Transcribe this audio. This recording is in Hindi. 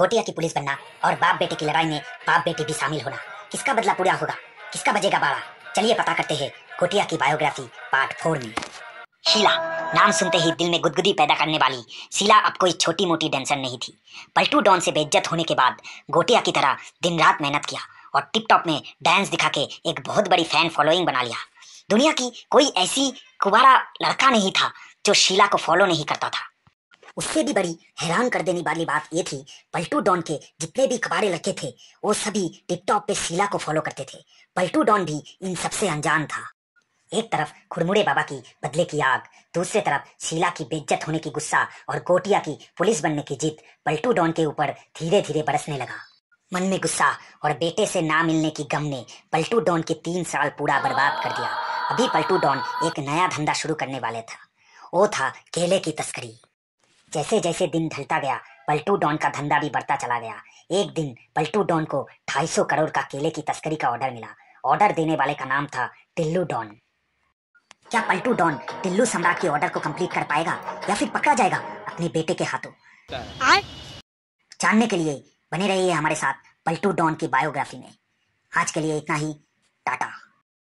गोटिया की पुलिस बनना और बाप बेटे की लड़ाई में बाप बेटे भी शामिल होना किसका बदला पूरा होगा किसका बजेगा बाड़ा चलिए पता करते हैं गोटिया की बायोग्राफी पार्ट फोर में शीला नाम सुनते ही दिल में गुदगुदी पैदा करने वाली शीला अब कोई छोटी मोटी टेंशन नहीं थी पलटू डॉन से बेइज्जत होने के बाद गोटिया की तरह दिन रात मेहनत किया और टिप टॉप में डांस दिखा के एक बहुत बड़ी फैन फॉलोइंग बना लिया दुनिया की कोई ऐसी कुबारा लड़का नहीं था जो शीला को फॉलो नहीं करता था उससे भी बड़ी हैरान कर देने वाली बात यह थी पलटू डॉन के जितने भी अखबारे लगे थे वो सभी टिकटॉक पे शीला को फॉलो करते थे पलटू डॉन भी इन सबसे अनजान था एक तरफ खुरमुड़े बाबा की बदले की आग दूसरे तरफ शीला की बेज्जत होने की गुस्सा और गोटिया की पुलिस बनने की जीत पलटू डॉन के ऊपर धीरे धीरे बरसने लगा मन में गुस्सा और बेटे से ना मिलने की गम ने पलटू डॉन के तीन साल पूरा बर्बाद कर दिया अभी पलटू डॉन एक नया धंधा शुरू करने वाले था वो था केले की तस्करी जैसे जैसे दिन ढलता गया पलटू डॉन का धंधा भी बढ़ता चला गया एक दिन पलटू डॉन को 250 करोड़ का केले की तस्करी का ऑर्डर मिला ऑर्डर देने वाले का नाम था टिल्लू डॉन क्या पलटू डॉन टिल्लू सम्राट के ऑर्डर को कंप्लीट कर पाएगा या फिर पकड़ा जाएगा अपने बेटे के हाथों जानने के लिए बने रहिए हमारे साथ पलटू डॉन की बायोग्राफी में आज के लिए इतना ही